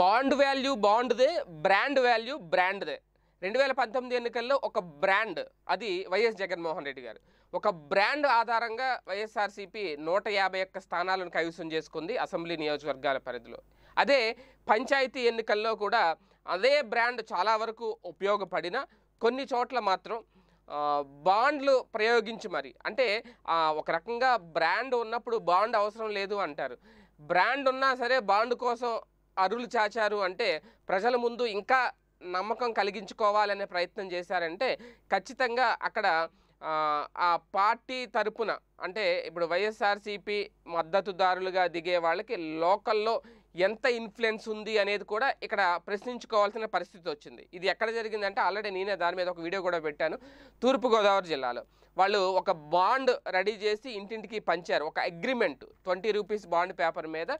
bond value బాండ్దే brand value బ్రాండ్దే రెండు వేల పంతొమ్మిది ఎన్నికల్లో ఒక బ్రాండ్ అది వైఎస్ జగన్మోహన్ రెడ్డి గారు ఒక బ్రాండ్ ఆధారంగా వైఎస్ఆర్సీపీ నూట యాభై ఒక్క స్థానాలను కైవసం చేసుకుంది అసెంబ్లీ నియోజకవర్గాల పరిధిలో అదే పంచాయతీ ఎన్నికల్లో కూడా అదే బ్రాండ్ చాలా వరకు ఉపయోగపడిన కొన్ని చోట్ల మాత్రం బాండ్లు ప్రయోగించి మరి అంటే ఒక రకంగా బ్రాండ్ ఉన్నప్పుడు బాండ్ అవసరం లేదు అంటారు బ్రాండ్ ఉన్నా సరే బాండ్ కోసం అరులు చాచారు అంటే ప్రజల ముందు ఇంకా నమ్మకం కలిగించుకోవాలనే ప్రయత్నం చేశారంటే ఖచ్చితంగా అక్కడ ఆ పార్టీ తరపున అంటే ఇప్పుడు వైఎస్ఆర్సీపీ మద్దతుదారులుగా దిగే వాళ్ళకి లోకల్లో ఎంత ఇన్ఫ్లుయెన్స్ ఉంది అనేది కూడా ఇక్కడ ప్రశ్నించుకోవాల్సిన పరిస్థితి వచ్చింది ఇది ఎక్కడ జరిగిందంటే ఆల్రెడీ నేనే దాని మీద ఒక వీడియో కూడా పెట్టాను తూర్పుగోదావరి జిల్లాలో వాళ్ళు ఒక బాండ్ రెడీ చేసి ఇంటింటికి పంచారు ఒక agreement twenty rupees bond paper మీద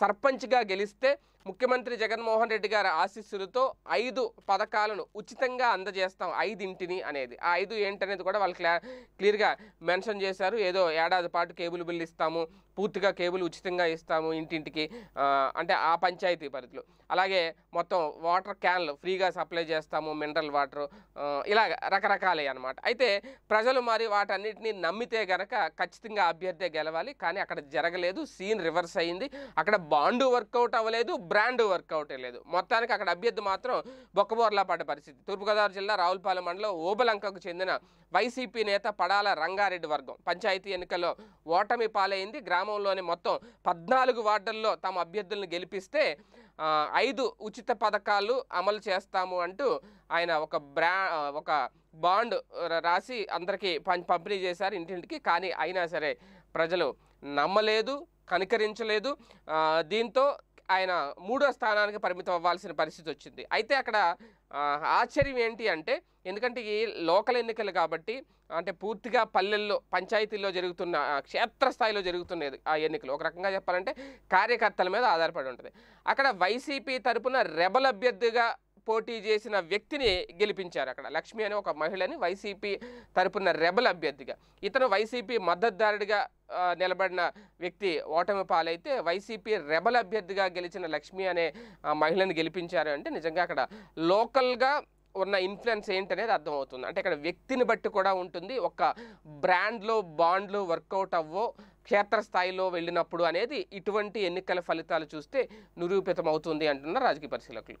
సర్పంచ్గా గెలిస్తే ముఖ్యమంత్రి జగన్మోహన్ రెడ్డి గారి ఆశీస్సులతో ఐదు పథకాలను ఉచితంగా అందజేస్తాం ఐదింటిని అనేది ఆ ఐదు ఏంటనేది కూడా వాళ్ళు క్లా క్లియర్గా మెన్షన్ చేశారు ఏదో ఏడాది పాటు కేబుల్ బిల్ ఇస్తాము పూర్తిగా కేబుల్ ఉచితంగా ఇస్తాము ఇంటింటికి అంటే ఆ పంచాయతీ పరిధిలో అలాగే మొత్తం వాటర్ క్యాన్లు ఫ్రీగా సప్లై చేస్తాము మినరల్ వాటర్ ఇలా రకరకాలే అనమాట అయితే ప్రజలు మరి వాటన్నిటిని నమ్మితే గనక ఖచ్చితంగా అభ్యర్థి గెలవాలి కానీ అక్కడ జరగలేదు సీన్ రివర్స్ అయింది అక్కడ బాండు వర్కౌట్ అవ్వలేదు బ్రాండ్ వర్కౌట్ అవ్వలేదు మొత్తానికి అక్కడ అభ్యర్థి మాత్రం బొక్కబోర్లా పడ్డ పరిస్థితి తూర్పుగోదావరి జిల్లా రావులపాలెం మండలం ఓబలంకకు చెందిన వైసీపీ నేత పడాల రంగారెడ్డి వర్గం పంచాయతీ ఎన్నికల్లో ఓటమి పాలైంది గ్రామంలోని మొత్తం పద్నాలుగు వార్డుల్లో తమ అభ్యర్థులను గెలిపిస్తే ఐదు ఉచిత పథకాలు అమలు చేస్తాము అంటూ ఆయన ఒక బ్రా ఒక బాండ్ రాసి అందరికీ పంపిణీ చేశారు ఇంటింటికి కానీ అయినా సరే ప్రజలు నమ్మలేదు కనికరించలేదు దీంతో ఆయన మూడో స్థానానికి పరిమితం అవ్వాల్సిన పరిస్థితి వచ్చింది అయితే అక్కడ ఆశ్చర్యం ఏంటి అంటే ఎందుకంటే ఈ లోకల్ ఎన్నికలు కాబట్టి అంటే పూర్తిగా పల్లెల్లో పంచాయతీల్లో జరుగుతున్న క్షేత్రస్థాయిలో జరుగుతున్నది ఆ ఎన్నికలు ఒక రకంగా చెప్పాలంటే కార్యకర్తల మీద ఆధారపడి ఉంటుంది అక్కడ వైసీపీ తరపున రెబల్ అభ్యర్థిగా పోటీ చేసిన వ్యక్తిని గెలిపించారు అక్కడ లక్ష్మి అనే ఒక మహిళని వైసీపీ తరపున రెబల్ అభ్యర్థిగా ఇతను వైసీపీ మద్దతుదారుడిగా నిలబడిన వ్యక్తి ఓటమి పాలైతే వైసీపీ రెబల్ అభ్యర్థిగా గెలిచిన లక్ష్మి అనే మహిళను గెలిపించారు అంటే నిజంగా అక్కడ లోకల్గా ఉన్న ఇన్ఫ్లుయెన్స్ ఏంటనేది అర్థమవుతుంది అంటే ఇక్కడ వ్యక్తిని బట్టి కూడా ఉంటుంది ఒక బ్రాండ్లో బాండ్లు వర్కౌట్ అవ్వో క్షేత్రస్థాయిలో వెళ్ళినప్పుడు అనేది ఇటువంటి ఎన్నికల ఫలితాలు చూస్తే నిరూపితమవుతుంది అంటున్నారు రాజకీయ పరిశీలకులు